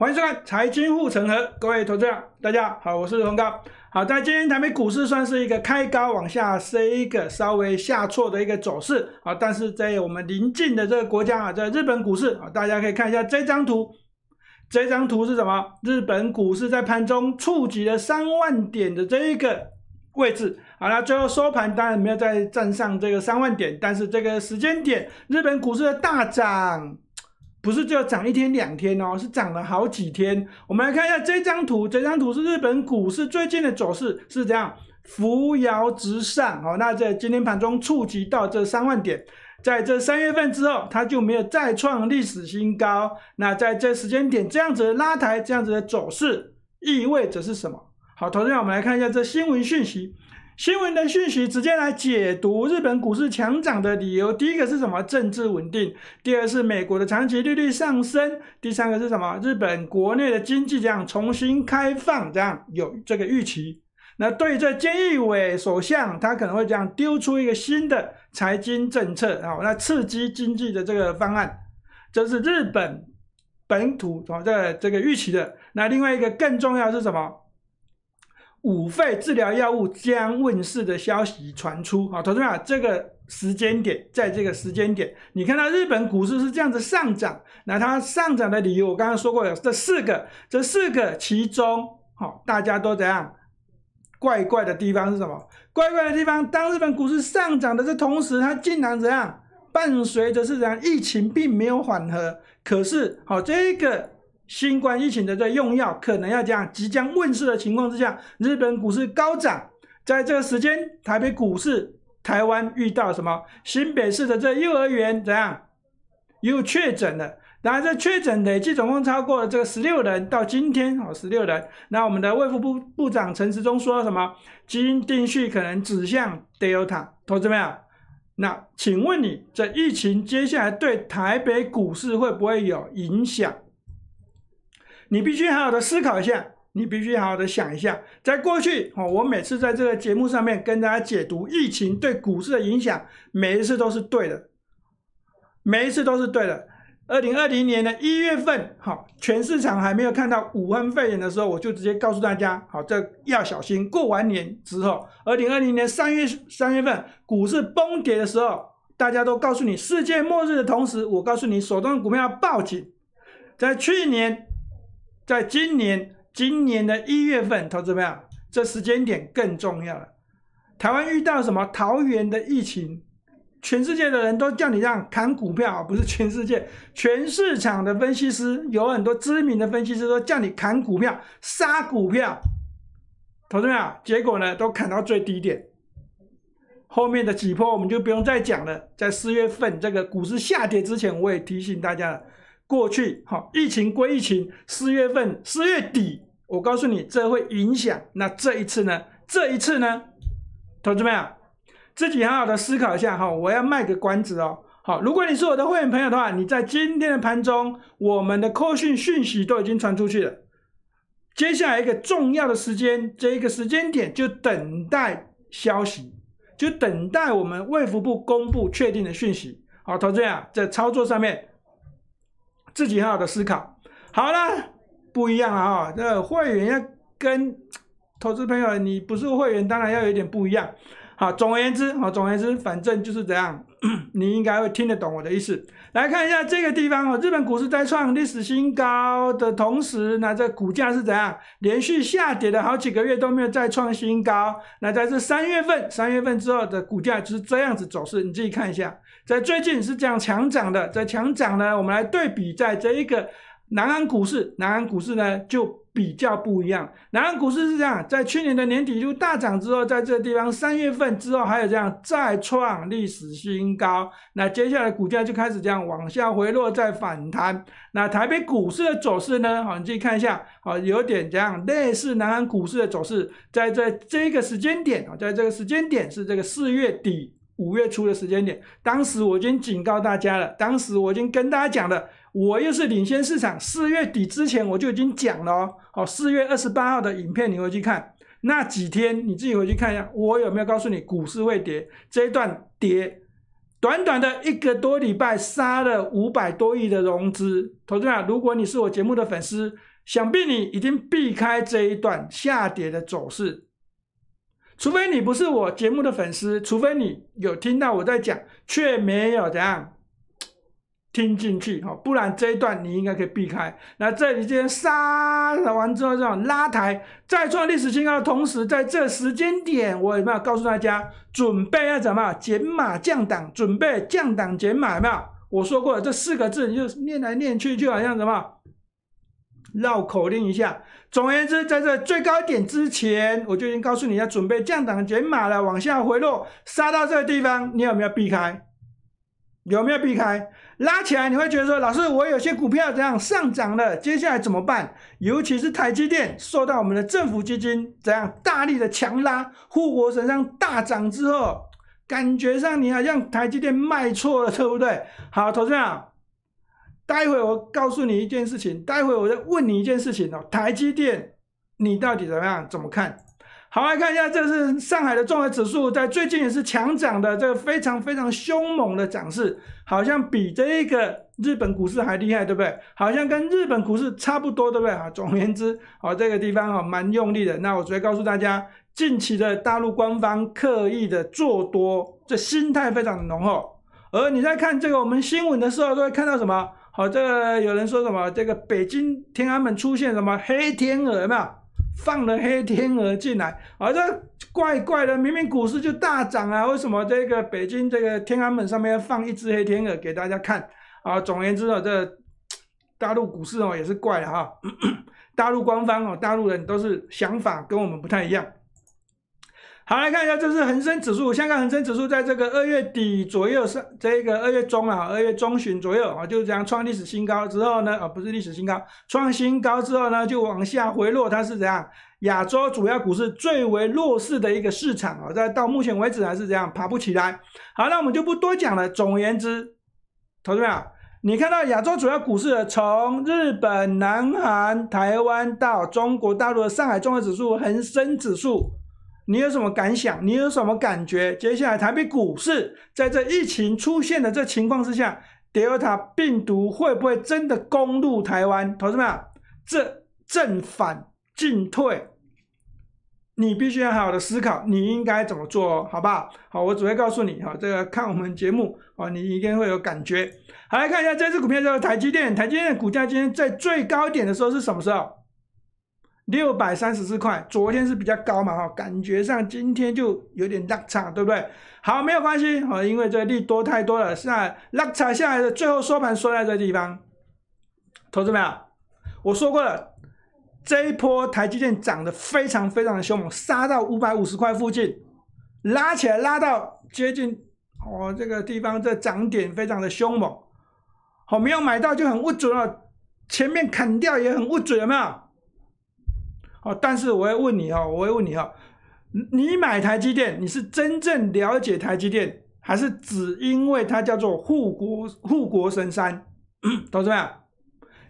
欢迎收看《财经护城河》，各位投资者，大家好，我是洪高。好，在今天台北股市算是一个开高往下是一个稍微下挫的一个走势啊。但是在我们邻近的这个国家啊，在日本股市啊，大家可以看一下这张图，这张图是什么？日本股市在盘中触及了三万点的这一个位置。好了，最后收盘当然没有再站上这个三万点，但是这个时间点，日本股市的大涨。不是就涨一天两天哦，是涨了好几天。我们来看一下这张图，这张图是日本股市最近的走势，是这样扶摇直上哦。那在今天盘中触及到这三万点，在这三月份之后，它就没有再创历史新高。那在这时间点这样子的拉抬，这样子的走势意味着是什么？好，投资者，我们来看一下这新闻讯息。新闻的讯息直接来解读日本股市强涨的理由。第一个是什么？政治稳定。第二是美国的长期利率上升。第三个是什么？日本国内的经济这样重新开放，这样有这个预期。那对这菅义伟首相，他可能会这样丢出一个新的财经政策啊，那刺激经济的这个方案，这是日本本土从这这个预期的。那另外一个更重要是什么？五费治疗药物将问世的消息传出，好，同志们，这个时间点，在这个时间点，你看到日本股市是这样子上涨，那它上涨的理由，我刚刚说过了，这四个，这四个其中，好，大家都怎样？怪怪的地方是什么？怪怪的地方，当日本股市上涨的这同时，它竟然怎样？伴随着是怎样？疫情并没有缓和，可是，好，这个。新冠疫情的这用药可能要这样即将问世的情况之下，日本股市高涨。在这个时间，台北股市、台湾遇到什么新北市的这幼儿园怎样又确诊了？然后这确诊累计总共超过了这个十六人，到今天哦十六人。那我们的卫副部部长陈时中说什么？基因定序可能指向 Delta，投资没有？那请问你这疫情接下来对台北股市会不会有影响？你必须好好的思考一下，你必须好好的想一下。在过去，哦，我每次在这个节目上面跟大家解读疫情对股市的影响，每一次都是对的，每一次都是对的。二零二零年的一月份，好，全市场还没有看到五分肺炎的时候，我就直接告诉大家，好，这要小心。过完年之后，二零二零年三月三月份股市崩跌的时候，大家都告诉你世界末日的同时，我告诉你，手中的股票要报警。在去年。在今年，今年的一月份，同志们这时间点更重要了。台湾遇到什么桃园的疫情，全世界的人都叫你这样砍股票，不是全世界，全市场的分析师有很多知名的分析师都叫你砍股票、杀股票，同志们结果呢都砍到最低点，后面的几波我们就不用再讲了。在四月份这个股市下跌之前，我也提醒大家了。过去，哈，疫情归疫情，四月份四月底，我告诉你，这会影响。那这一次呢？这一次呢，同志们啊，自己好好的思考一下哈。我要卖个关子哦。好，如果你是我的会员朋友的话，你在今天的盘中，我们的扣讯讯息都已经传出去了。接下来一个重要的时间，这一个时间点就等待消息，就等待我们卫福部公布确定的讯息。好，同志们啊，在操作上面。自己很好的思考，好了，不一样了哈。会员要跟投资朋友，你不是会员，当然要有点不一样。好，总而言之，哦，总而言之，反正就是这样，你应该会听得懂我的意思。来看一下这个地方，哦，日本股市在创历史新高的同时，那这股价是怎样连续下跌的好几个月都没有再创新高。那在这三月份，三月份之后的股价就是这样子走势，你自己看一下。在最近是这样强涨的，在强涨呢，我们来对比，在这一个南安股市，南安股市呢就比较不一样。南安股市是这样，在去年的年底就大涨之后，在这个地方三月份之后还有这样再创历史新高，那接下来股价就开始这样往下回落再反弹。那台北股市的走势呢？好，你自己看一下，好，有点这样类似南安股市的走势，在这这一个时间点啊，在这个时间点是这个四月底。五月初的时间点，当时我已经警告大家了，当时我已经跟大家讲了，我又是领先市场，四月底之前我就已经讲了哦。好，四月二十八号的影片你回去看，那几天你自己回去看一下，我有没有告诉你股市会跌？这一段跌，短短的一个多礼拜杀了五百多亿的融资。投资家，如果你是我节目的粉丝，想必你已经避开这一段下跌的走势。除非你不是我节目的粉丝，除非你有听到我在讲，却没有怎样 听进去，哈，不然这一段你应该可以避开。那这里先杀完之后，这样拉抬，再创历史新高，的同时在这时间点，我有没有告诉大家，准备要怎么减码降档？准备降档减码有？我说过这四个字，你就念来念去，就好像什么？绕口令一下。总而言之，在这最高点之前，我就已经告诉你要准备降档减码了，往下回落，杀到这个地方，你有没有避开？有没有避开？拉起来，你会觉得说，老师，我有些股票这样上涨了，接下来怎么办？尤其是台积电受到我们的政府基金这样大力的强拉，护国神像大涨之后，感觉上你好像台积电卖错了，对不对？好，投资人。待会我告诉你一件事情，待会我再问你一件事情哦，台积电你到底怎么样？怎么看？好来看一下，这是上海的综合指数，在最近也是强涨的，这个非常非常凶猛的涨势，好像比这个日本股市还厉害，对不对？好像跟日本股市差不多，对不对？啊，总而言之，哦，这个地方哦、蛮用力的。那我直接告诉大家，近期的大陆官方刻意的做多，这心态非常的浓厚。而你在看这个我们新闻的时候，都会看到什么？啊，这有人说什么？这个北京天安门出现什么黑天鹅嘛？放了黑天鹅进来。啊，这怪怪的，明明股市就大涨啊，为什么这个北京这个天安门上面放一只黑天鹅给大家看？啊，总而言之啊，这大陆股市哦也是怪了哈。大陆官方哦，大陆人都是想法跟我们不太一样。好，来看一下，这是恒生指数，香港恒生指数在这个二月底左右，上，这个二月中啊，二月中旬左右啊，就是这样创历史新高之后呢，啊不是历史新高，创新高之后呢，就往下回落，它是怎样？亚洲主要股市最为弱势的一个市场啊，在到目前为止还是这样爬不起来。好，那我们就不多讲了。总而言之，同志们，你看到亚洲主要股市从日本、南韩、台湾到中国大陆的上海综合指数、恒生指数。你有什么感想？你有什么感觉？接下来台北股市在这疫情出现的这情况之下，德尔塔病毒会不会真的攻入台湾？同志们，这正反进退，你必须要好好的思考，你应该怎么做好吧？好，我只会告诉你哈，这个看我们节目啊，你一定会有感觉。好，来看一下这支股票，叫做台积电。台积电股价今天在最高点的时候是什么时候？六百三十四块，昨天是比较高嘛哈，感觉上今天就有点落差，对不对？好，没有关系，好，因为这力多太多了，那落差下来的最后收盘收在这个地方，同志们啊，我说过了，这一波台积电涨得非常非常的凶猛，杀到五百五十块附近，拉起来拉到接近哦这个地方，这涨点非常的凶猛，好，没有买到就很不准了，前面砍掉也很不准，有没有？哦，但是我要问你哦，我要问你哦，你买台积电，你是真正了解台积电，还是只因为它叫做护国护国神山？同志们，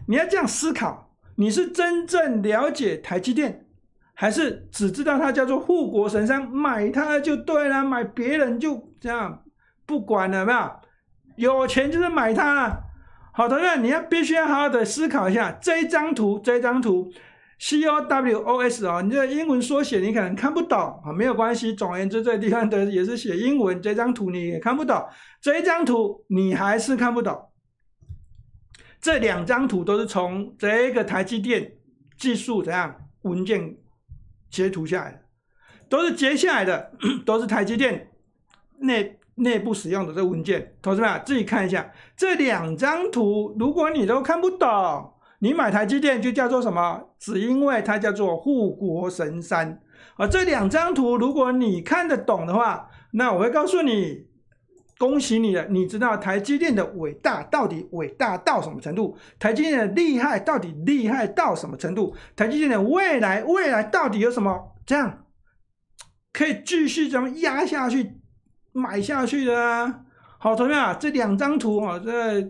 你要这样思考：你是真正了解台积电，还是只知道它叫做护国神山？买它就对了，买别人就这样不管了没有？有钱就是买它了。好，同志们，你要必须要好好的思考一下这一张图，这一张图。C O W O S 啊，你这英文缩写你可能看不懂啊，没有关系。总而言之，这地方的也是写英文，这张图你也看不懂，这张图你还是看不懂。这两张图都是从这个台积电技术怎样文件截图下来的，都是截下来的，都是台积电内内部使用的这文件。同志们自己看一下，这两张图如果你都看不懂。你买台积电就叫做什么？只因为它叫做护国神山。而这两张图如果你看得懂的话，那我会告诉你，恭喜你了。你知道台积电的伟大到底伟大到什么程度？台积电的厉害到底厉害到什么程度？台积电的未来未来到底有什么这样可以继续这么压下去买下去的？好，同学们，这两张图啊，这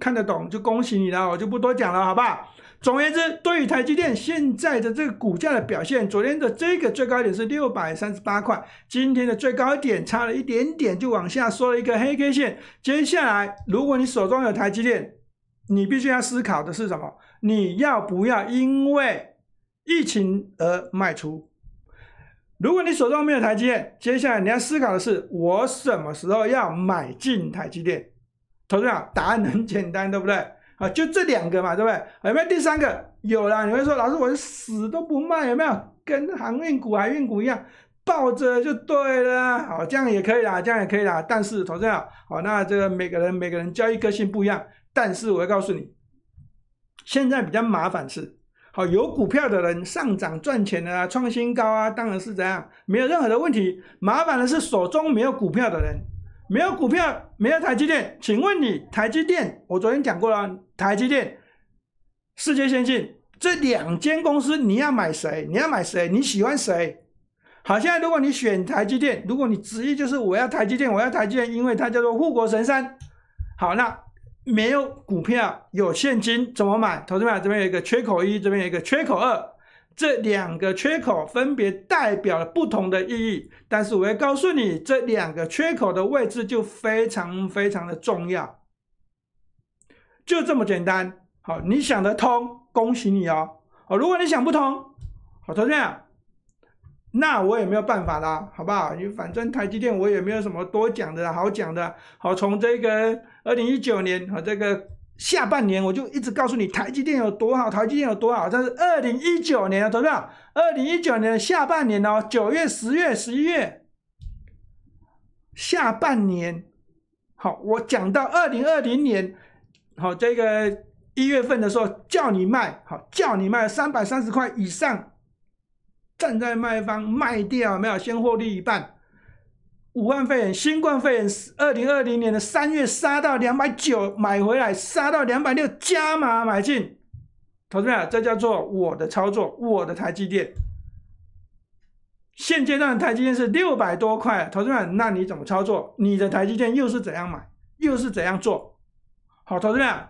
看得懂就恭喜你了，我就不多讲了，好不好？总而言之，对于台积电现在的这个股价的表现，昨天的这个最高点是六百三十八块，今天的最高点差了一点点，就往下缩了一个黑 K 线。接下来，如果你手中有台积电，你必须要思考的是什么？你要不要因为疫情而卖出？如果你手中没有台积电，接下来你要思考的是，我什么时候要买进台积电？投资者，答案很简单，对不对？啊，就这两个嘛，对不对？有没有第三个？有了，你会说老师，我死都不卖，有没有？跟航运股、海运股一样，抱着就对了。好，这样也可以啦，这样也可以啦。但是，投资者，好，那这个每个人每个人交易个性不一样。但是，我要告诉你，现在比较麻烦是，好，有股票的人上涨赚钱的啊，创新高啊，当然是怎样，没有任何的问题。麻烦的是手中没有股票的人。没有股票，没有台积电，请问你台积电？我昨天讲过了，台积电世界先进，这两间公司你要买谁？你要买谁？你喜欢谁？好，现在如果你选台积电，如果你执意就是我要台积电，我要台积电，因为它叫做护国神山。好，那没有股票，有现金怎么买？同志们，这边有一个缺口一，这边有一个缺口二。这两个缺口分别代表了不同的意义，但是我要告诉你，这两个缺口的位置就非常非常的重要，就这么简单。好，你想得通，恭喜你哦。哦，如果你想不通，好，同学人，那我也没有办法啦，好不好？你反正台积电我也没有什么多讲的好讲的，好，从这个二零一九年和这个。下半年我就一直告诉你台积电有多好，台积电有多好。但是二零一九年，懂投票，二零一九年下半年哦，九月、十月、十一月，下半年好，我讲到二零二零年好这个一月份的时候，叫你卖好，叫你卖三百三十块以上，站在卖方卖掉没有？先获利一半。武汉肺炎、新冠肺炎，二零二零年的三月杀到两百九，买回来杀到两百六，加码买进。投资们，这叫做我的操作，我的台积电。现阶段台积电是六百多块，投资们，那你怎么操作？你的台积电又是怎样买？又是怎样做？好，投资们。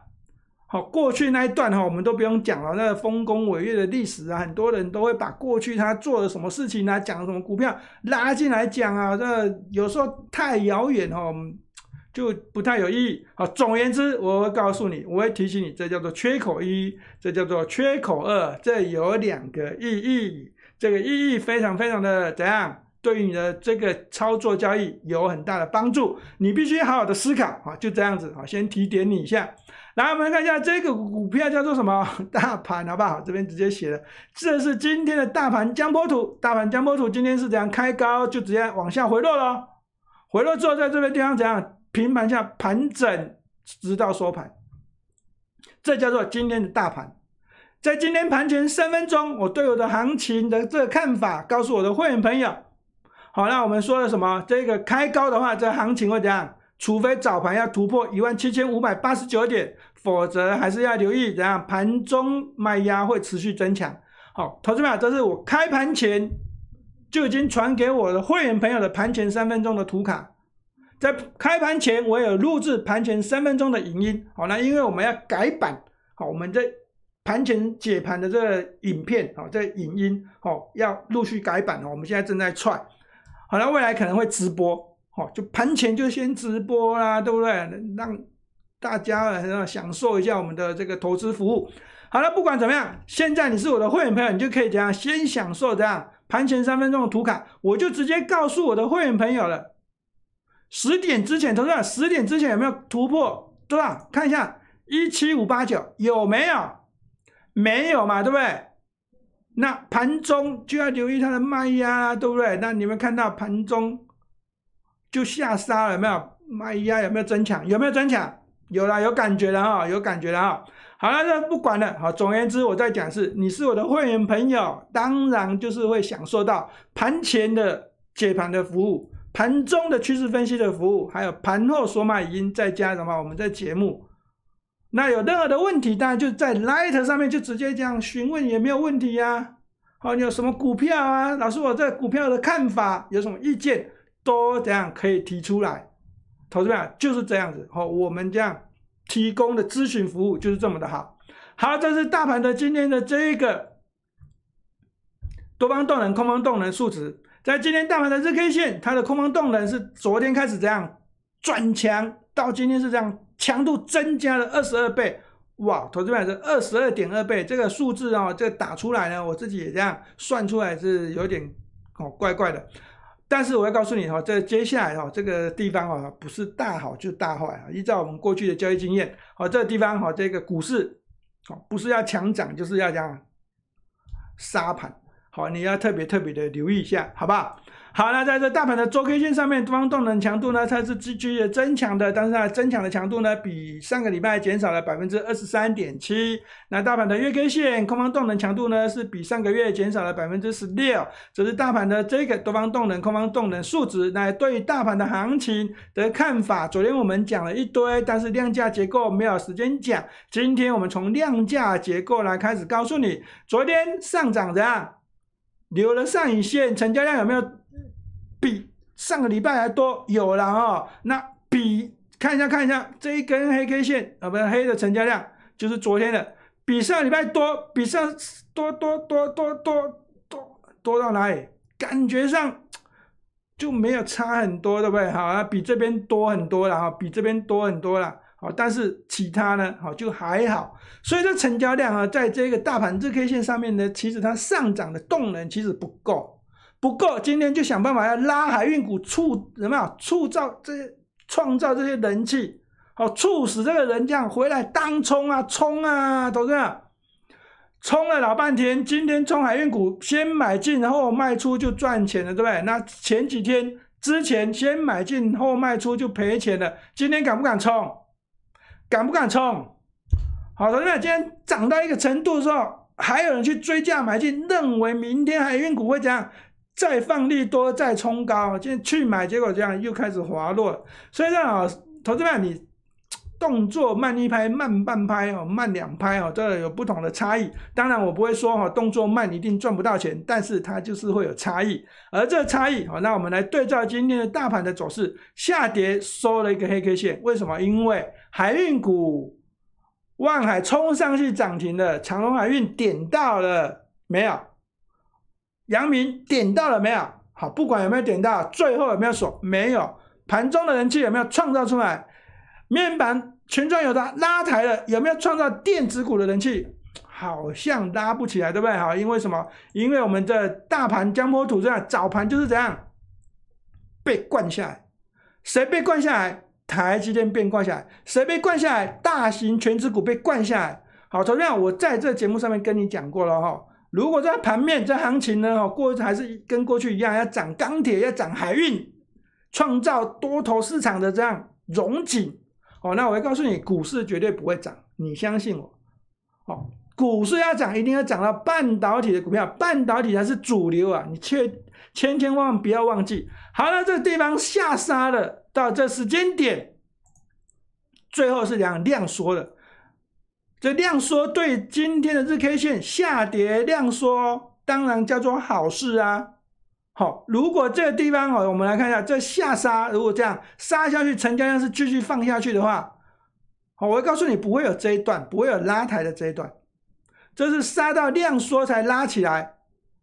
好，过去那一段哈，我们都不用讲了。那丰功伟业的历史啊，很多人都会把过去他做了什么事情啊，讲什么股票拉进来讲啊。这有时候太遥远哈，就不太有意义。好，总而言之，我会告诉你，我会提醒你，这叫做缺口一，这叫做缺口二，这有两个意义。这个意义非常非常的怎样，对于你的这个操作交易有很大的帮助。你必须好好的思考啊，就这样子啊，先提点你一下。来，我们来看一下这个股票叫做什么？大盘好不好？这边直接写的，这是今天的大盘江波图。大盘江波图今天是怎样开高，就直接往下回落了。回落之后，在这边地方怎样？平盘下盘整，直到收盘。这叫做今天的大盘。在今天盘前三分钟，我对我的行情的这个看法，告诉我的会员朋友。好，那我们说了什么？这个开高的话，这行情会怎样？除非早盘要突破一万七千五百八十九点。否则还是要留意，怎样盘中卖压会持续增强。好，投资者，这是我开盘前就已经传给我的会员朋友的盘前三分钟的图卡。在开盘前，我有录制盘前三分钟的影音。好，那因为我们要改版，好，我们在盘前解盘的这个影片，好，这影音，好，要陆续改版了。我们现在正在串。好了，未来可能会直播，好，就盘前就先直播啦，对不对？让。大家享受一下我们的这个投资服务。好了，不管怎么样，现在你是我的会员朋友，你就可以怎样先享受这样盘前三分钟的图卡。我就直接告诉我的会员朋友了：十点之前，同志们，十点之前有没有突破？对吧？看一下一七五八九有没有？没有嘛，对不对？那盘中就要留意它的卖压，对不对？那你们看到盘中就下杀了没有？卖压有没有增强？有没有增强？有了，有感觉了哈，有感觉了哈。好了，那不管了。好，总而言之，我在讲是，你是我的会员朋友，当然就是会享受到盘前的解盘的服务，盘中的趋势分析的服务，还有盘后索马语音，再加什么？我们在节目那有任何的问题，当然就在 Light 上面就直接这样询问也没有问题呀。好，你有什么股票啊？老师，我对股票的看法，有什么意见都这样可以提出来。投资朋就是这样子，好，我们这样提供的咨询服务就是这么的好。好，这是大盘的今天的这一个多方动能、空方动能数值，在今天大盘的日 K 线，它的空方动能是昨天开始这样转强，到今天是这样强度增加了二十二倍，哇，投资朋是二十二点二倍这个数字啊，这打出来呢，我自己也这样算出来是有点哦怪怪的。但是我要告诉你哈，在接下来哈这个地方啊，不是大好就大坏啊。依照我们过去的交易经验，好这个地方哈，这个股市哦，不是要强涨，就是要这样杀盘，好你要特别特别的留意一下，好不好？好，那在这大盘的周 K 线上面，多方动能强度呢，它是继续增强的，但是它增强的强度呢，比上个礼拜减少了百分之二十三点七。那大盘的月 K 线，空方动能强度呢，是比上个月减少了百分之十六。这是大盘的这个多方动能、空方动能数值。那对于大盘的行情的看法，昨天我们讲了一堆，但是量价结构没有时间讲。今天我们从量价结构来开始告诉你，昨天上涨的，留了上影线，成交量有没有？比上个礼拜还多，有了哦。那比看一下看一下这一根黑 K 线啊，不是黑的成交量，就是昨天的，比上礼拜多，比上多多多多多多多到哪里？感觉上就没有差很多，对不对？好啊，比这边多很多了哈，比这边多很多了。好，但是其他呢，好就还好。所以这成交量啊，在这个大盘这 K 线上面呢，其实它上涨的动能其实不够。不够，今天就想办法要拉海运股，促什么啊？促造这创造这些人气，好促使这个人这样回来当冲啊冲啊，投志们，冲了老半天，今天冲海运股，先买进，然后卖出就赚钱了，对不对？那前几天之前先买进后卖出就赔钱了，今天敢不敢冲？敢不敢冲？好，同志们，今天涨到一个程度的时候，还有人去追价买进，认为明天海运股会怎样？再放利多，再冲高，今天去买，结果这样又开始滑落。所以，这样啊，投资者你动作慢一拍，慢半拍哦，慢两拍哦，这有不同的差异。当然，我不会说哈，动作慢一定赚不到钱，但是它就是会有差异。而这差异，哦，那我们来对照今天的大盘的走势，下跌收了一个黑 K 线，为什么？因为海运股，万海冲上去涨停了，长隆海运点到了没有？阳明点到了没有？好，不管有没有点到，最后有没有锁？没有。盘中的人气有没有创造出来？面板全转有的，拉抬了，有没有创造电子股的人气？好像拉不起来，对不对？好，因为什么？因为我们的大盘江波土这样早盘就是这样被灌下来，谁被灌下来？台积电被灌下来，谁被灌下来？大型全值股被灌下来。好，同样我在这节目上面跟你讲过了哈。如果在盘面这行情呢，哦，过还是跟过去一样，要涨钢铁，要涨海运，创造多头市场的这样融景，哦，那我会告诉你，股市绝对不会涨，你相信我，哦，股市要涨，一定要涨到半导体的股票，半导体才是主流啊，你切千千万万不要忘记。好了，这地方下杀了，到这时间点，最后是两量缩的。这量缩对今天的日 K 线下跌量缩，当然叫做好事啊。好，如果这个地方哦，我们来看一下，这下杀，如果这样杀下去，成交量是继续放下去的话，好，我会告诉你不会有这一段，不会有拉抬的这一段，这是杀到量缩才拉起来。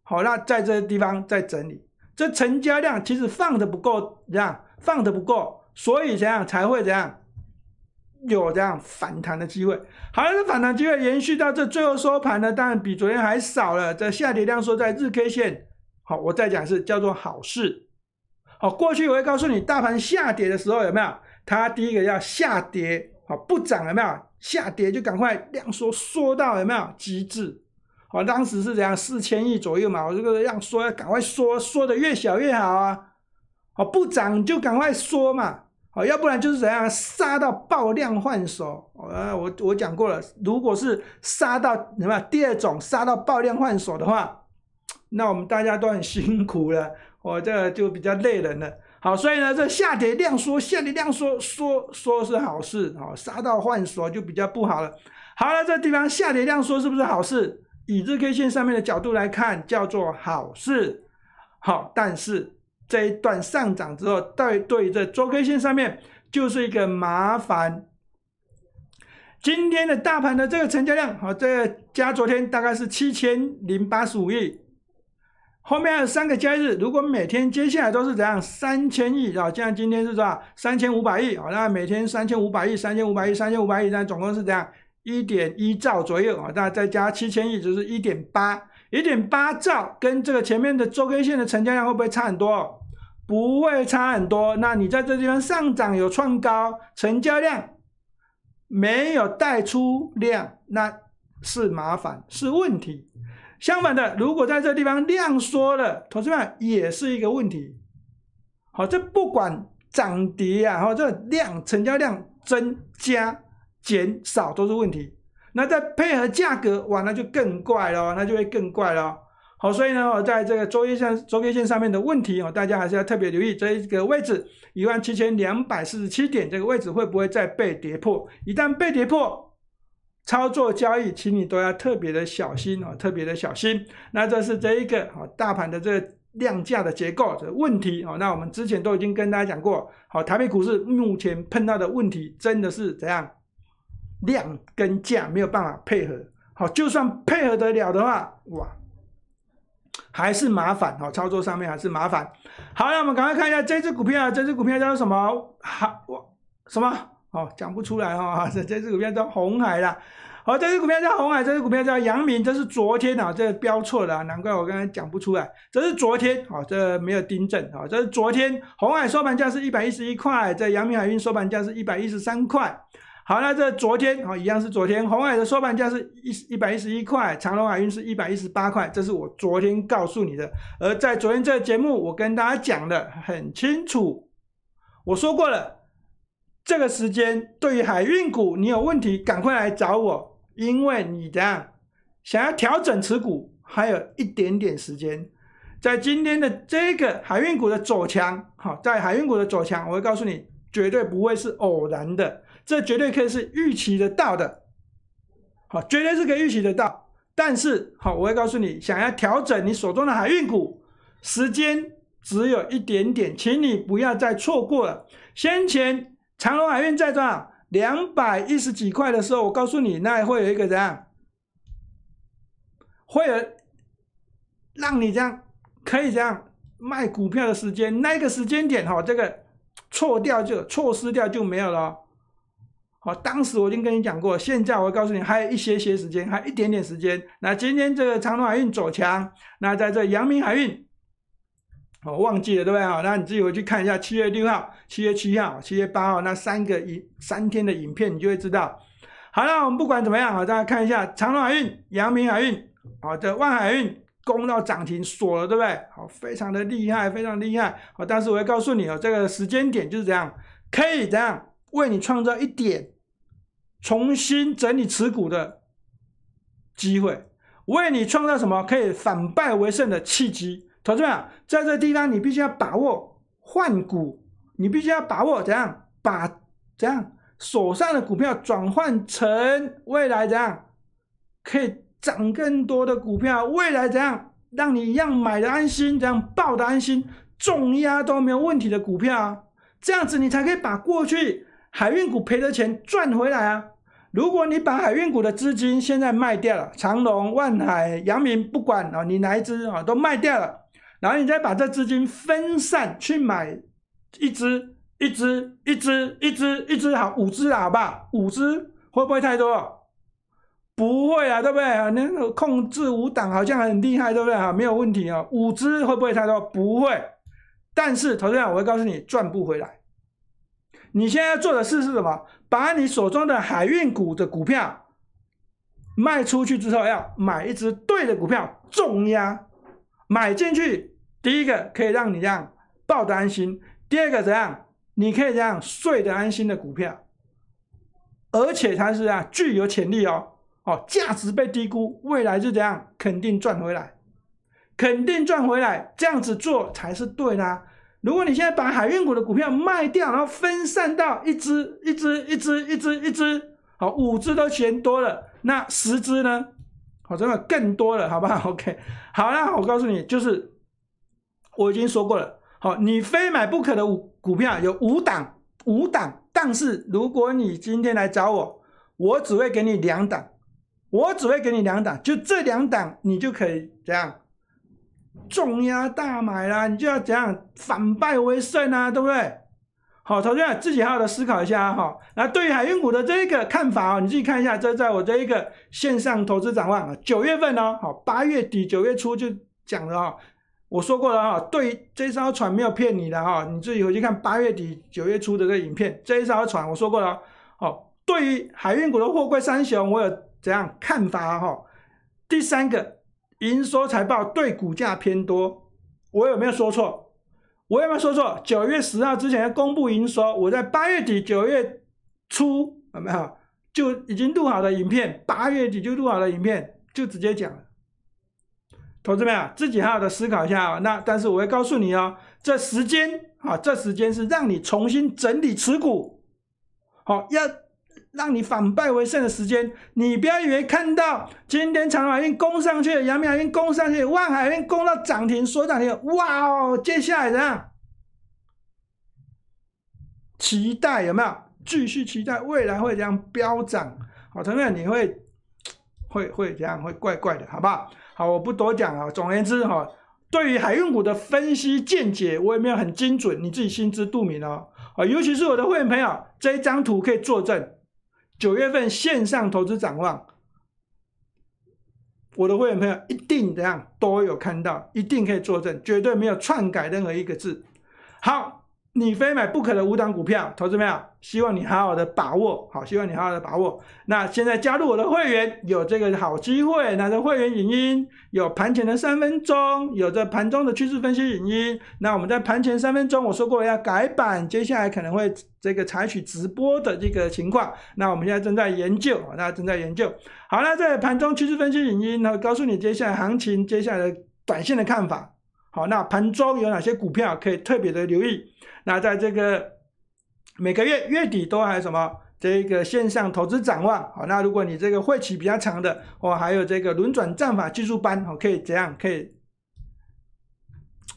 好，那在这地方再整理，这成交量其实放的不够，这样放的不够，所以怎样才会怎样？有这样反弹的机会，还是反弹机会延续到这最后收盘呢？当然比昨天还少了。这下跌量缩在日 K 线，好，我再讲是叫做好事。好，过去我会告诉你，大盘下跌的时候有没有？它第一个要下跌，好不涨有没有？下跌就赶快量缩缩到有没有极致？好，当时是怎样四千亿左右嘛？我这个量缩要赶快缩，缩的越小越好啊！好，不涨就赶快缩嘛。哦，要不然就是怎样杀到爆量换手，啊，我我讲过了，如果是杀到什么第二种杀到爆量换手的话，那我们大家都很辛苦了，我这就比较累人了好，所以呢，这下跌量缩，下跌量缩缩缩是好事，哦，杀到换手就比较不好了。好了，这地方下跌量缩是不是好事？以日 K 线上面的角度来看，叫做好事，好，但是。这一段上涨之后，对对，这周 K 线上面就是一个麻烦。今天的大盘的这个成交量，好，这个、加昨天大概是七千零八十五亿，后面还有三个交易日，如果每天接下来都是这样三千亿啊，像今天是多少？三千五百亿啊，那每天三千五百亿、三千五百亿、三千五百亿，那总共是怎样一点一兆左右啊？那再加七千亿，就是一点八、一点八兆，跟这个前面的周 K 线的成交量会不会差很多？不会差很多。那你在这地方上涨有创高，成交量没有带出量，那是麻烦是问题。相反的，如果在这地方量缩了，同志们也是一个问题。好，这不管涨跌啊，或这量成交量增加减少都是问题。那再配合价格，哇，那就更怪喽，那就会更怪喽。好，所以呢，我在这个周一线、周 K 线上面的问题哦，大家还是要特别留意这一个位置一万七千两百四十七点这个位置会不会再被跌破？一旦被跌破，操作交易，请你都要特别的小心哦，特别的小心。那这是这一个哦，大盘的这个量价的结构的问题哦。那我们之前都已经跟大家讲过，好，台北股市目前碰到的问题真的是怎样量跟价没有办法配合。好，就算配合得了的话，哇！还是麻烦哈，操作上面还是麻烦。好那我们赶快看一下这只股票这只股票叫做什么？哈，我什么？哦，讲不出来哈。这这只股票叫红海啦。好，这只股票叫红海，这只股票叫阳明，这是昨天啊，这标错了，啊，难怪我刚才讲不出来。这是昨天，好，这没有订正啊，这是昨天。红海收盘价是一百一十一块，这阳明海运收盘价是一百一十三块。好，那这昨天，哦，一样是昨天，红海的收盘价是一一百一十一块，长隆海运是一百一十八块，这是我昨天告诉你的。而在昨天这个节目，我跟大家讲的很清楚，我说过了，这个时间对于海运股，你有问题，赶快来找我，因为你这样想要调整持股，还有一点点时间。在今天的这个海运股的走强，好，在海运股的走强，我会告诉你，绝对不会是偶然的。这绝对可以是预期得到的，好，绝对是可以预期得到。但是，好，我会告诉你，想要调整你手中的海运股，时间只有一点点，请你不要再错过了。先前长隆海运在赚两百一十几块的时候，我告诉你，那会有一个人，会有让你这样可以这样卖股票的时间，那个时间点，哈，这个错掉就错失掉就没有了。当时我已经跟你讲过，现在我告诉你，还有一些些时间，还一点点时间。那今天这个长隆海运走强，那在这阳明海运，我忘记了，对不对？好，那你自己回去看一下七月六号、七月七号、七月八号那三个影三天的影片，你就会知道。好了，我们不管怎么样，好，大家看一下长隆海运、阳明海运，好，这万海运攻到涨停锁了，对不对？好，非常的厉害，非常厉害。好，但是我要告诉你，哦，这个时间点就是这样，可以这样为你创造一点。重新整理持股的机会，为你创造什么可以反败为胜的契机？同志们，在这个地方，你必须要把握换股，你必须要把握怎样把怎样手上的股票转换成未来怎样可以涨更多的股票，未来怎样让你一样买的安心，怎样抱的安心，重压都没有问题的股票，这样子你才可以把过去。海运股赔的钱赚回来啊！如果你把海运股的资金现在卖掉了，长龙、万海、阳明，不管啊，你哪一支啊都卖掉了，然后你再把这资金分散去买一只、一只、一只、一只、一只，好五只，好吧？五只会不会太多？不会啊，对不对？你控制五档，好像很厉害，对不对？啊，没有问题啊。五只会不会太多？不会。但是投资者，我会告诉你，赚不回来。你现在要做的事是什么？把你手中的海运股的股票卖出去之后，要买一只对的股票重压买进去。第一个可以让你这样抱得安心；第二个怎样？你可以这样睡得安心的股票，而且它是啊具有潜力哦哦，价值被低估，未来是怎样？肯定赚回来，肯定赚回来。这样子做才是对的。如果你现在把海运股的股票卖掉，然后分散到一只、一只、一只、一只、一只，好，五只都嫌多了，那十只呢？好，真的更多了，好不好 o k 好，啦，我告诉你，就是我已经说过了，好，你非买不可的股票有五档，五档，但是如果你今天来找我，我只会给你两档，我只会给你两档，就这两档，你就可以怎样？重压大买啦，你就要怎样反败为胜啊？对不对？好，投资者自己好好的思考一下哈，那对于海运股的这一个看法哦，你自己看一下，这在我这一个线上投资展望啊，九月份呢，好，八月底九月初就讲了啊，我说过了哈，对于这艘船没有骗你的哈，你自己回去看八月底九月初的这影片，这艘船我说过了，哦，对于海运股的货柜三雄，我有怎样看法哈，第三个。营收财报对股价偏多，我有没有说错？我有没有说错？九月十号之前要公布营收，我在八月底、九月初有没有就已经录好了影片？八月底就录好了影片，就直接讲了。同志们啊，自己好好的思考一下。啊。那但是我会告诉你哦，这时间啊，这时间是让你重新整理持股。好，要。让你反败为胜的时间，你不要以为看到今天长海运攻上去，洋明海运攻上去，万海运攻到涨停，说涨停，哇哦！接下来怎样？期待有没有？继续期待未来会这样飙涨？好，同学，你会会会这样？会怪怪的，好不好？好，我不多讲啊。总而言之，哈，对于海运股的分析见解，我也没有很精准，你自己心知肚明哦。啊，尤其是我的会员朋友，这一张图可以作证。九月份线上投资展望，我的会员朋友一定怎样都有看到，一定可以作证，绝对没有篡改任何一个字。好。你非买不可的五档股票，投资没有，希望你好好的把握，好，希望你好好的把握。那现在加入我的会员，有这个好机会，拿着会员影音，有盘前的三分钟，有着盘中的趋势分析影音。那我们在盘前三分钟我说过要改版，接下来可能会这个采取直播的这个情况。那我们现在正在研究，啊，那正在研究。好了，在盘中趋势分析影音，然后告诉你接下来行情，接下来短线的看法。好，那盘中有哪些股票可以特别的留意？那在这个每个月月底都还有什么这个线上投资展望？好，那如果你这个会期比较长的，哦，还有这个轮转战法技术班，哦，可以怎样？可以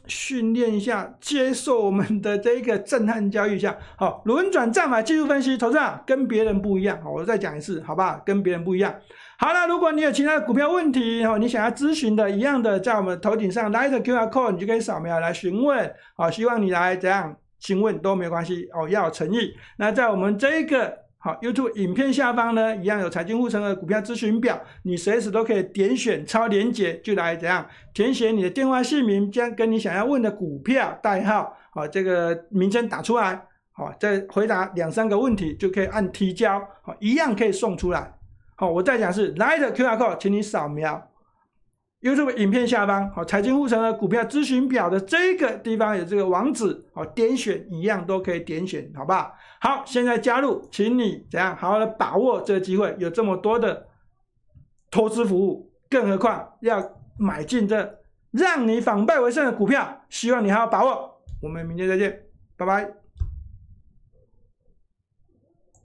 训练一下，接受我们的这个震撼教育一下。好，轮转战法技术分析，投资啊，跟别人不一样。好，我再讲一次，好吧？跟别人不一样。好了，如果你有其他的股票问题，哈，你想要咨询的一样的，在我们头顶上一个 QR code，你就可以扫描来询问，哦。希望你来怎样询问都没有关系，哦，要有诚意。那在我们这个好 YouTube 影片下方呢，一样有财经护城河股票咨询表，你随时都可以点选超链接，就来怎样填写你的电话姓名，将跟你想要问的股票代号，哦，这个名称打出来，好，再回答两三个问题，就可以按提交，好，一样可以送出来。哦，我再讲是来者 Q R code，请你扫描 YouTube 影片下方，好，财经护城的股票咨询表的这个地方有这个网址，好，点选一样都可以点选，好不好？好，现在加入，请你怎样好好的把握这个机会，有这么多的投资服务，更何况要买进这让你反败为胜的股票，希望你好好把握。我们明天再见，拜拜。